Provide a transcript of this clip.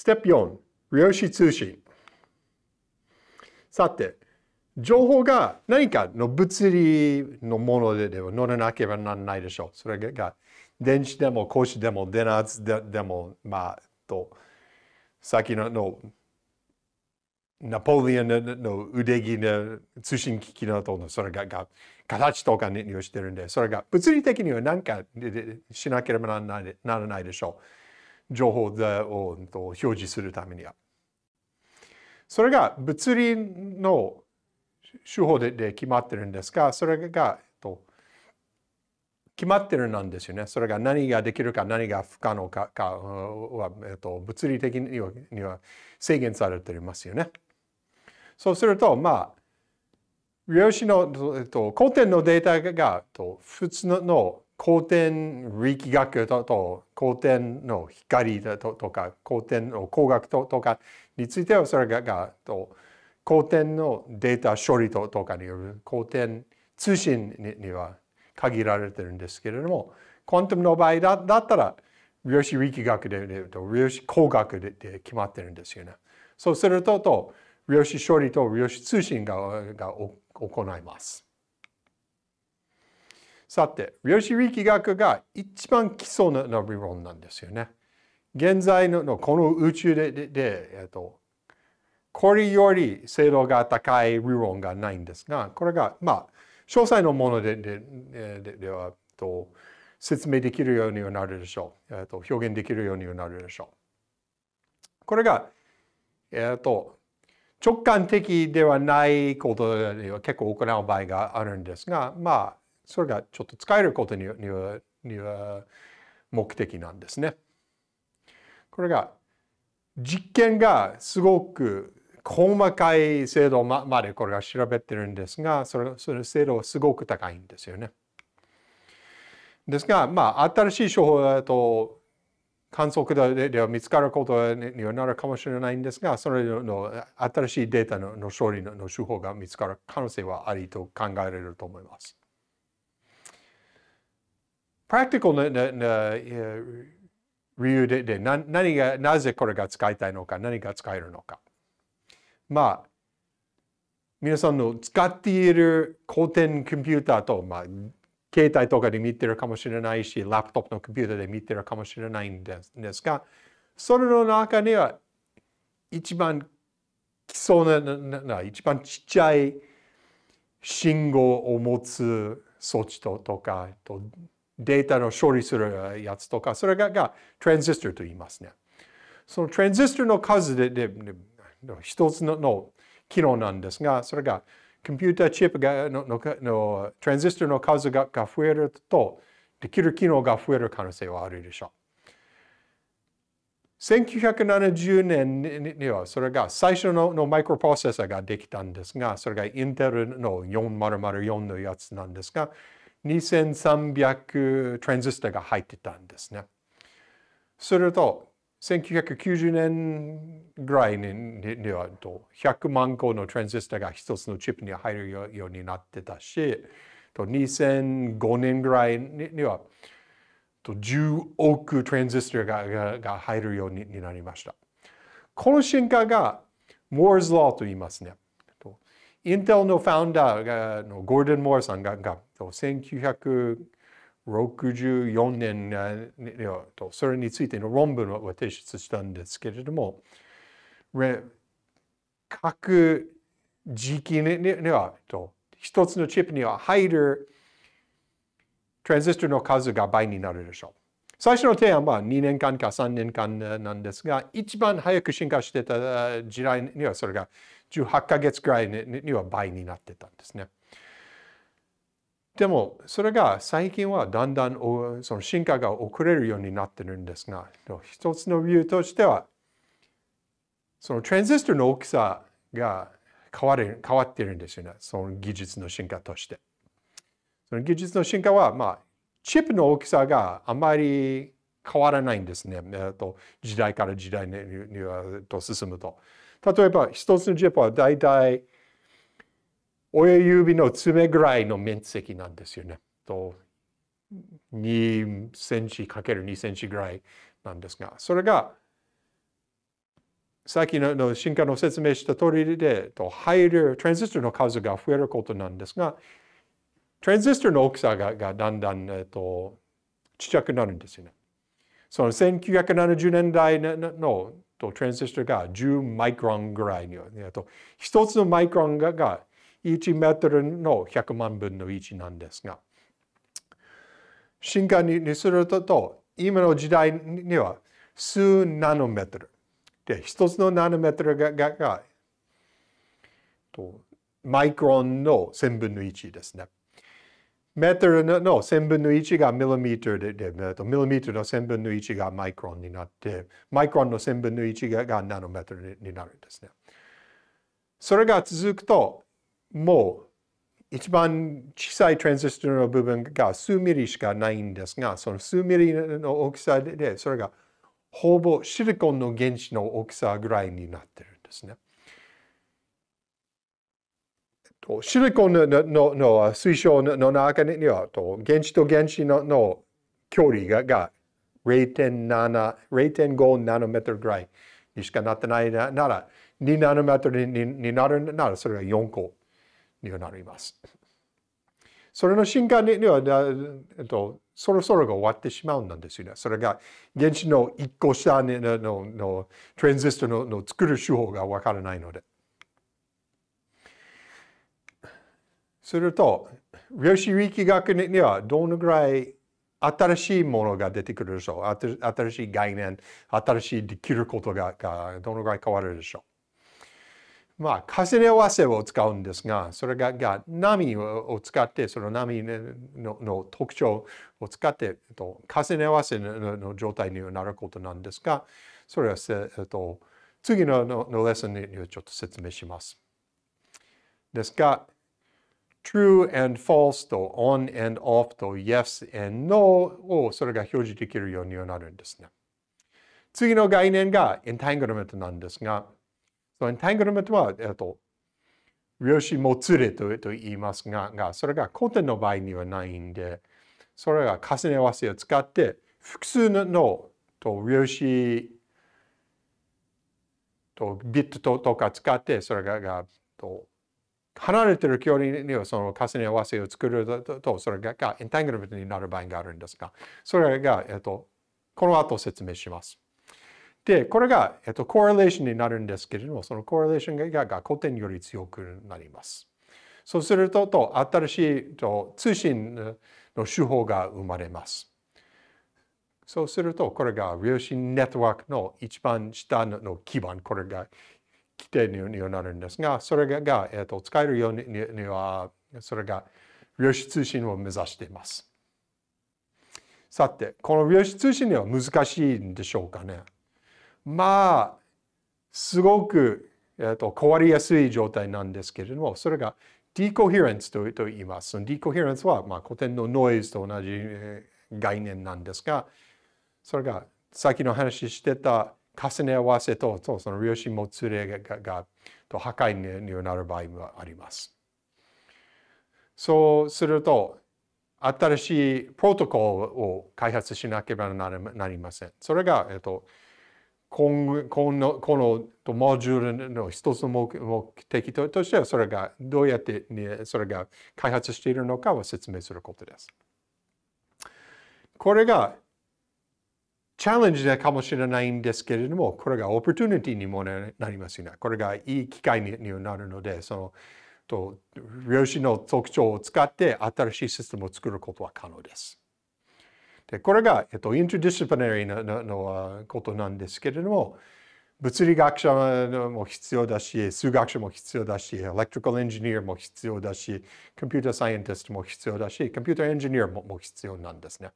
ステップ4、量子通信。さて、情報が何かの物理のものでは乗らなければならないでしょう。それが電子でも格子でも電圧ででも、まあ、と、先ののナポレオンの腕着の通信機器などのそれがが形とかにしてるんで、それが物理的には何かしなければならないでしょう。情報を表示するためには。それが物理の手法で決まってるんですが、それが決まってるなんですよね。それが何ができるか何が不可能かかは、えっと、物理的には制限されていますよね。そうすると、まあ、量子の、えっと、古典のデータが、と普通の光天力学とと光天の光ととか光転の光学ととかについてはそれががと光天のデータ処理ととかによる光転。通信にには限られてるんですけれどもクントムの場合だだったら量子力学で言うと量子工学でで決まってるんですよね。そうするとと量子処理と量子通信がが行います。さて、量子力学が一番基礎の理論なんですよね。現在のこの宇宙ででで、えっと、これより精度が高い理論がないんですが、これが、まあ、詳細のものでででではと説明できるようになるでしょう、えっと。表現できるようになるでしょう。これが、えっと、直感的ではないことで結構行う場合があるんですが、まあ、それがちょっと使えることには目的なんですね。これが実験がすごく細かい精度までこれが調べてるんですがそれその精度はすごく高いんですよね。ですが、まあ、新しい手法だと観測では見つかることにはなるかもしれないんですがそれの新しいデータの処理の手法が見つかる可能性はありと考えられると思います。プラクティカルなな理由ででな何がなぜこれが使いたいのか何が使えるのかまあ皆さんの使っている古典コンピューターと、まあ、携帯とかで見てるかもしれないしラップトップのコンピューターで見てるかもしれないんですがそれの中には一番基礎ななな一番ちっちゃい信号を持つ装置ととかとデータの処理するやつとか、それががトランジスタと言いますね。そのトランジスタの数でで一つのの機能なんですが、それがコンピューターチップがのののトランジスタの数がが増えると、できる機能が増える可能性はあるでしょう。1970年にはそれが最初のマイクロプロセッサーができたんですが、それがインテルの4004のやつなんですが、2300トランジスタが入ってたんですね。すると、1990年ぐらいにには100万個のトランジスタが一つのチップに入るようになってたし、2005年ぐらいには10億トランジスタが入るようになりました。この進化がモーズ・ローと言いますね。インテルのファウンダーのゴールデン・モアさんがが1964年とそれについての論文を提出したんですけれども各時期には一つのチップには入るトランジスタの数が倍になるでしょう。最初の提案は2年間か3年間なんですが、一番早く進化してた時代にはそれが18ヶ月ぐらいには倍になってたんですね。でもそれが最近はだんだんその進化が遅れるようになってるんですが一つの理由としてはそのトランジスタの大きさが変わる変わってるんですよねその技術の進化として。その技術の進化はまあチップの大きさがあまり変わらないんですね、えー、と時代から時代にと進むと。例えば一つのチップはだいたい親指の爪ぐらいの面積なんですよね。と2センチかける2センチぐらいなんですがそれがさっきの進化の説明した通りで入るトランジスタの数が増えることなんですがトランジスタの大きさががだんだん、えっと、ちっちゃくなるんですよね。その1970年代のとトランジスタが10マイクロンぐらいにと1つのマイクロンがが1メートルの100万分の1なんですが進化にすると今の時代には数ナノメートルで1つのナノメートルがががとマイクロンの1000分の1ですね。メートルの1000分の1がミリメートルで、ミリメートルの1000分の1がマイクロンになって、マイクロンの1000分の1がナノメートルになるんですね。それが続くと、もう一番小さいトランジスタの部分が数ミリしかないんですが、その数ミリの大きさで、それがほぼシリコンの原子の大きさぐらいになってるんですね。とシリコンののの水晶の中にはと原子と原子のの距離がが0 5ナノメートルぐらいにしかなってないなら2ナノメートルにになるならそれが4個になります。それの進化には、えっと、そろそろが終わってしまうんですよね。それが原子の1個下のののトランジスタのの作る手法がわからないので。すると量子力学にはどのぐらい新しいものが出てくるでしょう新しい概念新しいできることがどのぐらい変わるでしょうまあ重ね合わせを使うんですがそれがが波を使ってその波のの特徴を使って重ね合わせの状態になることなんですがそれは、えっと、次のののレッスンにちょっと説明します。ですが true and false と on and off と yes and no をそれが表示できるようになるんですね。次の概念が entanglement なんですが、その entanglement は、えっと、量子もつれとと言いますがが、それが古典の場合にはないんで、それが重ね合わせを使って複数のと量子とビットとか使ってそれががと離れている距離にその重ね合わせを作ると、それががエンタングルメントになる場合があるんですが、それが、えっと、この後説明します。で、これが、えっと、コレレーションになるんですけれども、そのコレレーションがが古典より強くなります。そうすると、と新しいと通信の手法が生まれます。そうすると、これが量子ネットワークの一番下の基盤、これが規定になるんですが、それが、えー、と使えるようにには、それが量子通信を目指しています。さて、この量子通信には難しいんでしょうかね。まあ、すごく、えーと、壊変わりやすい状態なんですけれども、それがディコヘレンスとと言います。ディコヘレンスは、まあ、古典のノイズと同じ概念なんですが、それがさっきの話してた重ね合わせとその量子もつれがと破壊になる場合もあります。そうすると新しいプロトコルを開発しなければなりません。それが、えっと、今このこのモジュールの一つの目的としてはそれがどうやってそれが開発しているのかを説明することです。これがチャレンジかもしれないんですけれども、これがオプチュニティにもなりますよね。これがいい機会になるので、その、と、量子の特徴を使って新しいシステムを作ることは可能です。で、これが、えっと、イントディシプリナリーのののことなんですけれども、物理学者も必要だし、数学者も必要だし、エレクトリカルエンジニアも必要だし、コンピューターサイエンティストも必要だし、コンピューターエンジニアも必要なんですね。